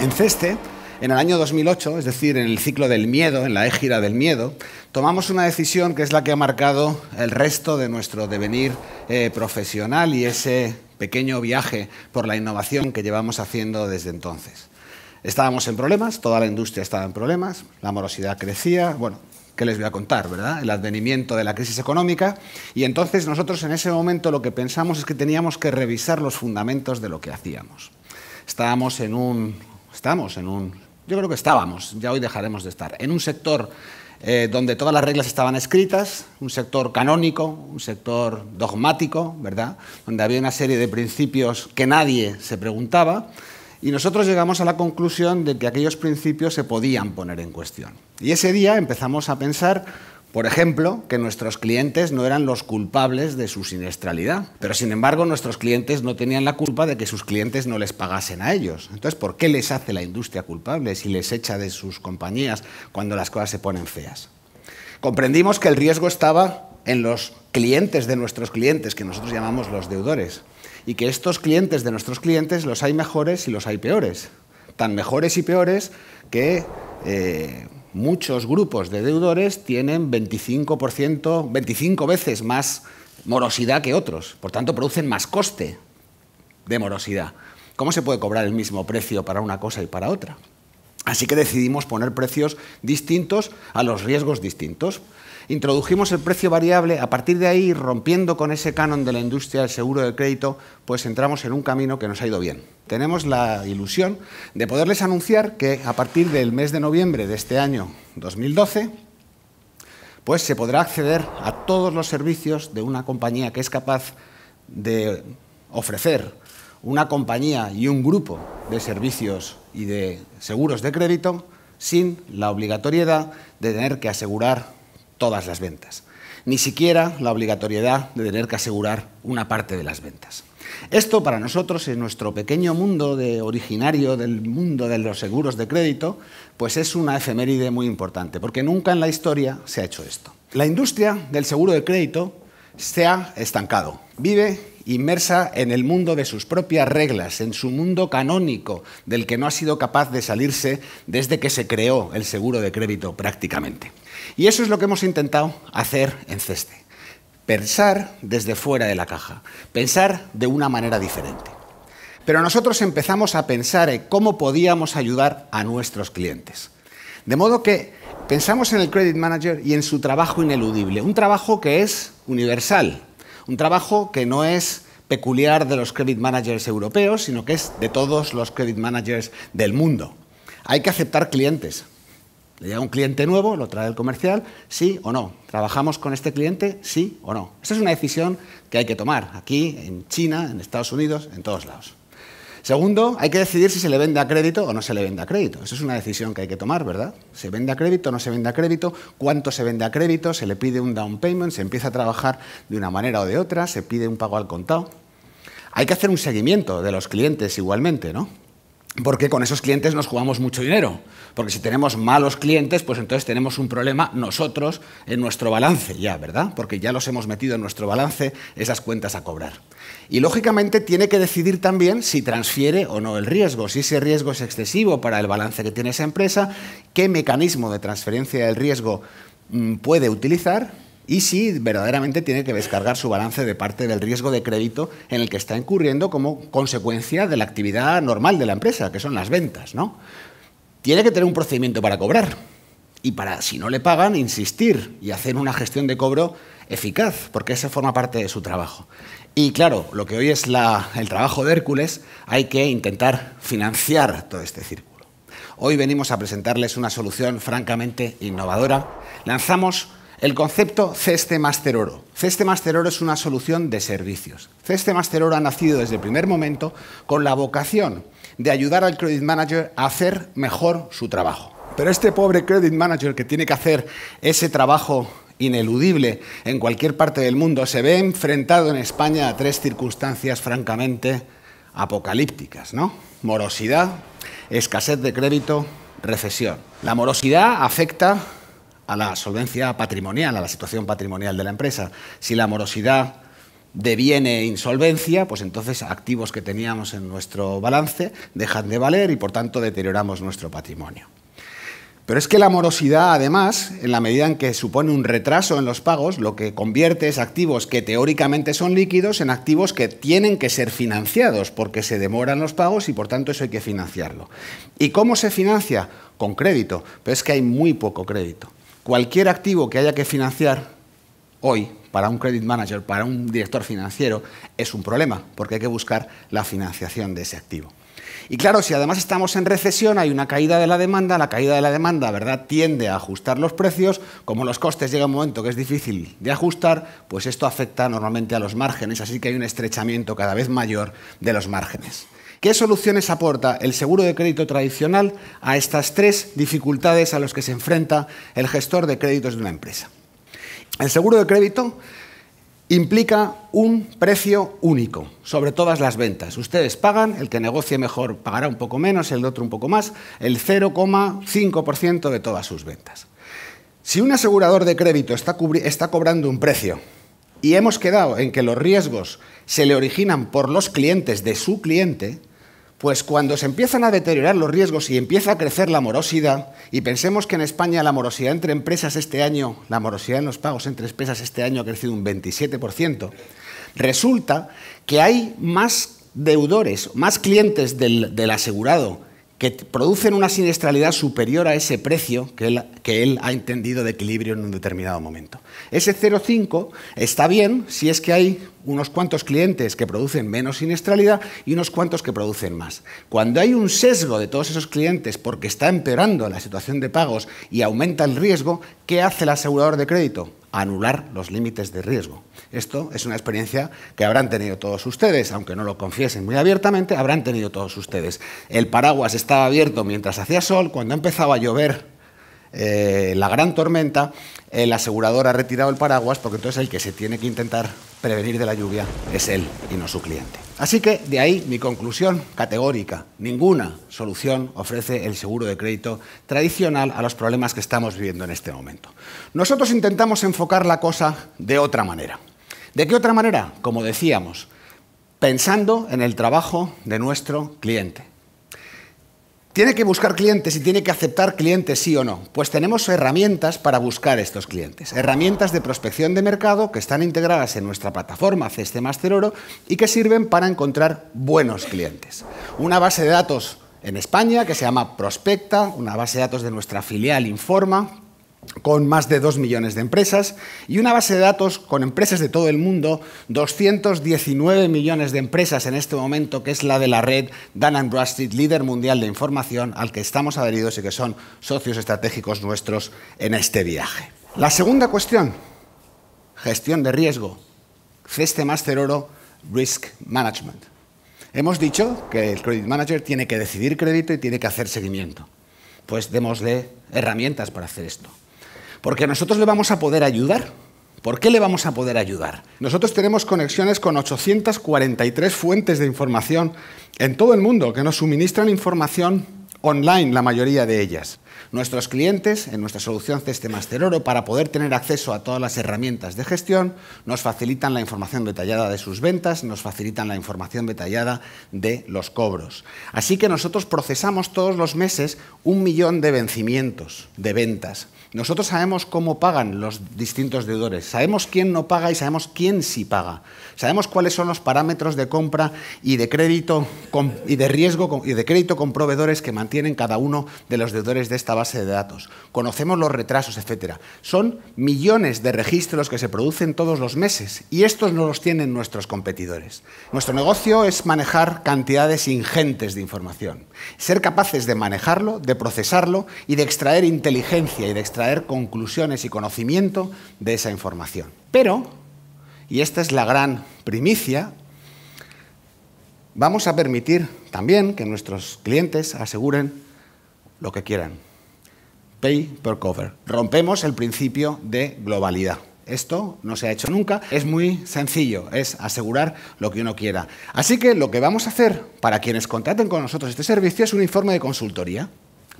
En Ceste, en el año 2008, es decir, en el ciclo del miedo, en la égira del miedo, tomamos una decisión que es la que ha marcado el resto de nuestro devenir eh, profesional y ese pequeño viaje por la innovación que llevamos haciendo desde entonces. Estábamos en problemas, toda la industria estaba en problemas, la morosidad crecía, bueno, ¿qué les voy a contar, verdad? El advenimiento de la crisis económica y entonces nosotros en ese momento lo que pensamos es que teníamos que revisar los fundamentos de lo que hacíamos. Estábamos en un Estamos en un, yo creo que estábamos, ya hoy dejaremos de estar, en un sector eh, donde todas las reglas estaban escritas, un sector canónico, un sector dogmático, ¿verdad? Donde había una serie de principios que nadie se preguntaba. Y nosotros llegamos a la conclusión de que aquellos principios se podían poner en cuestión. Y ese día empezamos a pensar por ejemplo, que nuestros clientes no eran los culpables de su siniestralidad. Pero sin embargo, nuestros clientes no tenían la culpa de que sus clientes no les pagasen a ellos. Entonces, ¿por qué les hace la industria culpable si les echa de sus compañías cuando las cosas se ponen feas? Comprendimos que el riesgo estaba en los clientes de nuestros clientes, que nosotros llamamos los deudores, y que estos clientes de nuestros clientes los hay mejores y los hay peores. Tan mejores y peores que... Eh, muchos grupos de deudores tienen 25%, 25 veces más morosidad que otros, por tanto producen más coste de morosidad. ¿Cómo se puede cobrar el mismo precio para una cosa y para otra? Así que decidimos poner precios distintos a los riesgos distintos. Introdujimos el precio variable, a partir de ahí, rompiendo con ese canon de la industria del seguro de crédito, pues entramos en un camino que nos ha ido bien. Tenemos la ilusión de poderles anunciar que a partir del mes de noviembre de este año 2012, pues se podrá acceder a todos los servicios de una compañía que es capaz de ofrecer una compañía y un grupo de servicios y de seguros de crédito sin la obligatoriedad de tener que asegurar todas las ventas, ni siquiera la obligatoriedad de tener que asegurar una parte de las ventas. Esto para nosotros, en nuestro pequeño mundo de originario del mundo de los seguros de crédito, pues es una efeméride muy importante, porque nunca en la historia se ha hecho esto. La industria del seguro de crédito se ha estancado, vive inmersa en el mundo de sus propias reglas, en su mundo canónico, del que no ha sido capaz de salirse desde que se creó el seguro de crédito prácticamente. Y eso es lo que hemos intentado hacer en CESTE. Pensar desde fuera de la caja, pensar de una manera diferente. Pero nosotros empezamos a pensar en cómo podíamos ayudar a nuestros clientes. De modo que pensamos en el Credit Manager y en su trabajo ineludible, un trabajo que es universal, un trabajo que no es peculiar de los credit managers europeos, sino que es de todos los credit managers del mundo. Hay que aceptar clientes. Le llega un cliente nuevo, lo trae el comercial, sí o no. ¿Trabajamos con este cliente, sí o no? Esa es una decisión que hay que tomar aquí, en China, en Estados Unidos, en todos lados. Segundo, hay que decidir si se le vende a crédito o no se le vende a crédito. Esa es una decisión que hay que tomar, ¿verdad? ¿Se vende a crédito o no se vende a crédito? ¿Cuánto se vende a crédito? ¿Se le pide un down payment? ¿Se empieza a trabajar de una manera o de otra? ¿Se pide un pago al contado? Hay que hacer un seguimiento de los clientes igualmente, ¿no? porque con esos clientes nos jugamos mucho dinero. Porque si tenemos malos clientes, pues entonces tenemos un problema nosotros en nuestro balance ya, ¿verdad? Porque ya los hemos metido en nuestro balance esas cuentas a cobrar. Y lógicamente tiene que decidir también si transfiere o no el riesgo, si ese riesgo es excesivo para el balance que tiene esa empresa, qué mecanismo de transferencia del riesgo mm, puede utilizar y si verdaderamente tiene que descargar su balance de parte del riesgo de crédito en el que está incurriendo como consecuencia de la actividad normal de la empresa, que son las ventas, ¿no? Tiene que tener un procedimiento para cobrar y para, si no le pagan, insistir y hacer una gestión de cobro eficaz, porque esa forma parte de su trabajo. Y claro, lo que hoy es el trabajo de Hércules, hay que intentar financiar todo este círculo. Hoy venimos a presentarles una solución francamente innovadora. Lanzamos el concepto Ceste Master Oro. Ceste Master Oro es una solución de servicios. Ceste Master Oro ha nacido desde el primer momento con la vocación de ayudar al credit manager a hacer mejor su trabajo. Pero este pobre credit manager que tiene que hacer ese trabajo ineludible en cualquier parte del mundo se ve enfrentado en España a tres circunstancias francamente apocalípticas, ¿no? Morosidad, escasez de crédito, recesión. La morosidad afecta a la solvencia patrimonial, a la situación patrimonial de la empresa. Si la morosidad deviene insolvencia, pues entonces activos que teníamos en nuestro balance dejan de valer y por tanto deterioramos nuestro patrimonio. Pero es que la morosidad, además, en la medida en que supone un retraso en los pagos, lo que convierte es activos que teóricamente son líquidos en activos que tienen que ser financiados porque se demoran los pagos y por tanto eso hay que financiarlo. ¿Y cómo se financia? Con crédito, pero es que hay muy poco crédito cualquier activo que haya que financiar hoy para un credit manager, para un director financiero, es un problema, porque hay que buscar la financiación de ese activo. Y claro, si además estamos en recesión, hay una caída de la demanda, la caída de la demanda, ¿verdad?, tiende a ajustar los precios, como los costes llega un momento que es difícil de ajustar, pues esto afecta normalmente a los márgenes, así que hay un estrechamiento cada vez mayor de los márgenes. ¿Qué soluciones aporta el seguro de crédito tradicional a estas tres dificultades a las que se enfrenta el gestor de créditos de una empresa? El seguro de crédito implica un precio único sobre todas las ventas. Ustedes pagan, el que negocie mejor pagará un poco menos, el otro un poco más, el 0,5% de todas sus ventas. Si un asegurador de crédito está, está cobrando un precio y hemos quedado en que los riesgos se le originan por los clientes de su cliente, pues cuando se empiezan a deteriorar los riesgos y empieza a crecer la morosidad, y pensemos que en España la morosidad entre empresas este año, la morosidad en los pagos entre empresas este año ha crecido un 27%, resulta que hay más deudores, más clientes del, asegurado que producen una siniestralidad superior a ese precio que él, que él, ha entendido de equilibrio en un determinado momento. Ese 0,5 está bien si es que hay unos cuantos clientes que producen menos siniestralidad y unos cuantos que producen más. Cuando hay un sesgo de todos esos clientes porque está empeorando la situación de pagos y aumenta el riesgo, ¿qué hace el asegurador de crédito? Anular los límites de riesgo. Esto es una experiencia que habrán tenido todos ustedes, aunque no lo confiesen muy abiertamente, habrán tenido todos ustedes. El paraguas estaba abierto mientras hacía sol, cuando empezaba a llover eh, la gran tormenta, el asegurador ha retirado el paraguas porque entonces el que se tiene que intentar prevenir de la lluvia es él y no su cliente. Así que de ahí mi conclusión categórica. Ninguna solución ofrece el seguro de crédito tradicional a los problemas que estamos viviendo en este momento. Nosotros intentamos enfocar la cosa de otra manera. ¿De qué otra manera? Como decíamos, pensando en el trabajo de nuestro cliente tiene que buscar clientes y tiene que aceptar clientes sí o no. Pues tenemos herramientas para buscar estos clientes. Herramientas de prospección de mercado que están integradas en nuestra plataforma Ceste Master Oro y que sirven para encontrar buenos clientes. Una base de datos en España que se llama Prospecta, una base de datos de nuestra filial Informa, con más de 2 millones de empresas y una base de datos con empresas de todo el mundo, 219 millones de empresas en este momento, que es la de la red Dan Brasted, líder mundial de información al que estamos adheridos y que son socios estratégicos nuestros en este viaje. La segunda cuestión, gestión de riesgo, Ceste Master Oro, Risk Management. Hemos dicho que el Credit Manager tiene que decidir crédito y tiene que hacer seguimiento. Pues démosle herramientas para hacer esto. Porque nosotros le vamos a poder ayudar. ¿Por qué le vamos a poder ayudar? Nosotros tenemos conexiones con 843 fuentes de información en todo el mundo que nos suministran información online, la mayoría de ellas. Nuestros clientes, en nuestra solución master Oro, para poder tener acceso a todas las herramientas de gestión, nos facilitan la información detallada de sus ventas, nos facilitan la información detallada de los cobros. Así que nosotros procesamos todos los meses un millón de vencimientos de ventas. Nosotros sabemos cómo pagan los distintos deudores, sabemos quién no paga y sabemos quién sí paga. Sabemos cuáles son los parámetros de compra y de crédito y de riesgo y de crédito con proveedores que mantienen cada uno de los deudores de este base de datos, conocemos los retrasos, etcétera. Son millones de registros que se producen todos los meses y estos no los tienen nuestros competidores. Nuestro negocio es manejar cantidades ingentes de información, ser capaces de manejarlo, de procesarlo y de extraer inteligencia y de extraer conclusiones y conocimiento de esa información. Pero, y esta es la gran primicia, vamos a permitir también que nuestros clientes aseguren lo que quieran pay per cover. Rompemos el principio de globalidad. Esto no se ha hecho nunca, es muy sencillo, es asegurar lo que uno quiera. Así que lo que vamos a hacer para quienes contraten con nosotros este servicio es un informe de consultoría.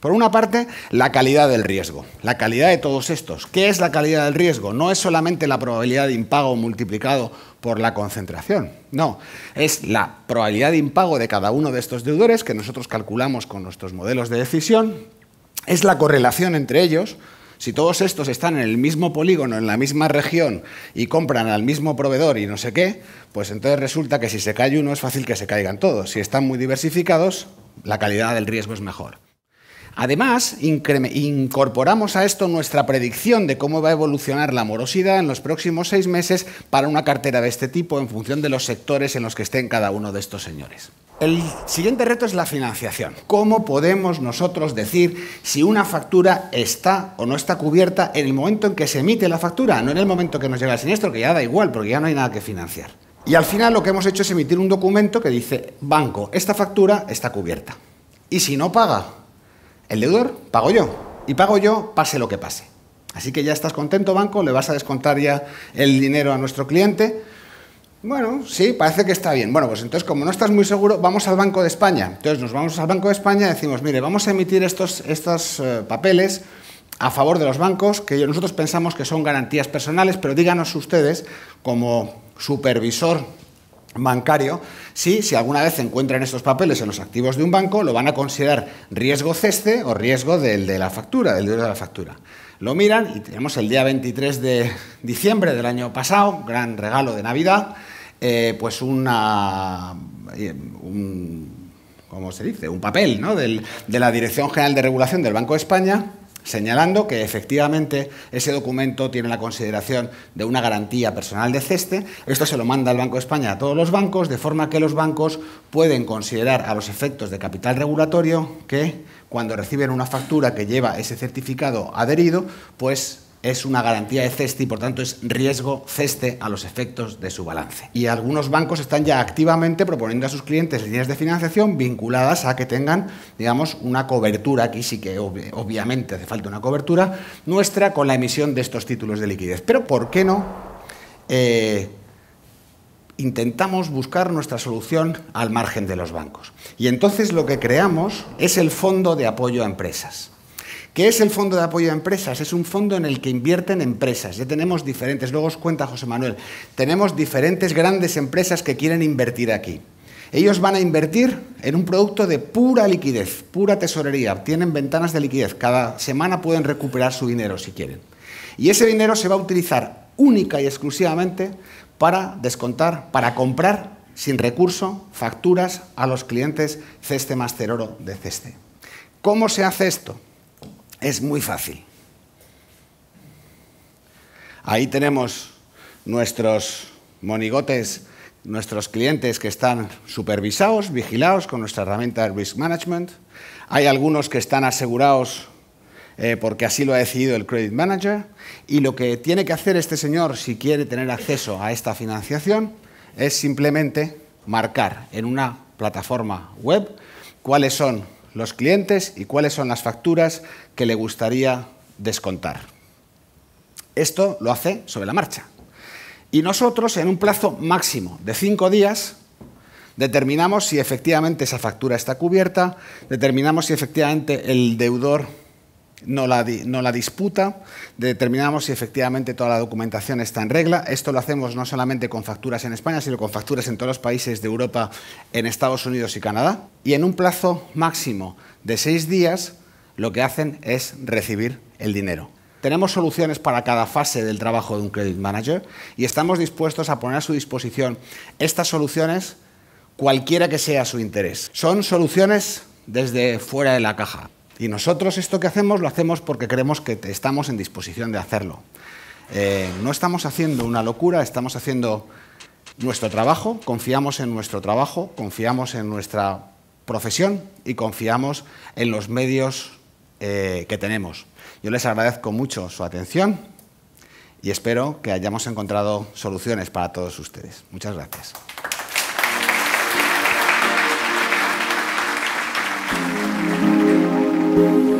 Por una parte, la calidad del riesgo, la calidad de todos estos. ¿Qué es la calidad del riesgo? No es solamente la probabilidad de impago multiplicado por la concentración, no, es la probabilidad de impago de cada uno de estos deudores que nosotros calculamos con nuestros modelos de decisión es la correlación entre ellos. Si todos estos están en el mismo polígono, en la misma región y compran al mismo proveedor y no sé qué, pues entonces resulta que si se cae uno es fácil que se caigan todos. Si están muy diversificados, la calidad del riesgo es mejor. Además, incorporamos a esto nuestra predicción de cómo va a evolucionar la morosidad en los próximos seis meses para una cartera de este tipo en función de los sectores en los que estén cada uno de estos señores. El siguiente reto es la financiación. ¿Cómo podemos nosotros decir si una factura está o no está cubierta en el momento en que se emite la factura, no en el momento que nos llega el siniestro, que ya da igual, porque ya no hay nada que financiar? Y al final lo que hemos hecho es emitir un documento que dice, banco, esta factura está cubierta. Y si no paga el deudor, pago yo. Y pago yo, pase lo que pase. Así que ya estás contento, banco, le vas a descontar ya el dinero a nuestro cliente bueno, sí, parece que está bien. Bueno, pues entonces, como no estás muy seguro, vamos al Banco de España. Entonces nos vamos al Banco de España y decimos, mire, vamos a emitir estos, estos eh, papeles a favor de los bancos, que nosotros pensamos que son garantías personales, pero díganos ustedes, como supervisor bancario, si, si alguna vez encuentran estos papeles en los activos de un banco, lo van a considerar riesgo ceste o riesgo del de la factura, del dinero de la factura. Lo miran y tenemos el día 23 de diciembre del año pasado, gran regalo de Navidad, eh, pues eh, un, se dice? un papel ¿no? del, de la Dirección General de Regulación del Banco de España señalando que efectivamente ese documento tiene la consideración de una garantía personal de ceste. Esto se lo manda al Banco de España a todos los bancos, de forma que los bancos pueden considerar a los efectos de capital regulatorio que cuando reciben una factura que lleva ese certificado adherido, pues es una garantía de ceste y por tanto es riesgo CESTE a los efectos de su balance. Y algunos bancos están ya activamente proponiendo a sus clientes líneas de financiación vinculadas a que tengan, digamos, una cobertura, aquí sí que obviamente hace falta una cobertura nuestra con la emisión de estos títulos de liquidez. Pero ¿por qué no? Eh, intentamos buscar nuestra solución al margen de los bancos. Y entonces lo que creamos es el fondo de apoyo a empresas. ¿Qué es el Fondo de Apoyo a Empresas? Es un fondo en el que invierten empresas. Ya tenemos diferentes, luego os cuenta José Manuel, tenemos diferentes grandes empresas que quieren invertir aquí. Ellos van a invertir en un producto de pura liquidez, pura tesorería. Tienen ventanas de liquidez. Cada semana pueden recuperar su dinero si quieren. Y ese dinero se va a utilizar única y exclusivamente para descontar, para comprar sin recurso facturas a los clientes Ceste Master Oro de Ceste. ¿Cómo se hace esto? es muy fácil. Ahí tenemos nuestros monigotes, nuestros clientes que están supervisados, vigilados con nuestra herramienta de Risk Management. Hay algunos que están asegurados eh, porque así lo ha decidido el Credit Manager. Y lo que tiene que hacer este señor si quiere tener acceso a esta financiación es simplemente marcar en una plataforma web cuáles son los clientes y cuáles son las facturas que le gustaría descontar. Esto lo hace sobre la marcha. Y nosotros, en un plazo máximo de cinco días, determinamos si efectivamente esa factura está cubierta, determinamos si efectivamente el deudor no la, disputa, determinamos si efectivamente toda la documentación está en regla. Esto lo hacemos no solamente con facturas en España, sino con facturas en todos los países de Europa, en Estados Unidos y Canadá. Y en un plazo máximo de seis días, lo que hacen es recibir el dinero. Tenemos soluciones para cada fase del trabajo de un credit manager y estamos dispuestos a poner a su disposición estas soluciones cualquiera que sea su interés. Son soluciones desde fuera de la caja. Y nosotros esto que hacemos lo hacemos porque creemos que estamos en disposición de hacerlo. Eh, no estamos haciendo una locura, estamos haciendo nuestro trabajo, confiamos en nuestro trabajo, confiamos en nuestra profesión y confiamos en los medios eh, que tenemos. Yo les agradezco mucho su atención y espero que hayamos encontrado soluciones para todos ustedes. Muchas gracias. Thank you.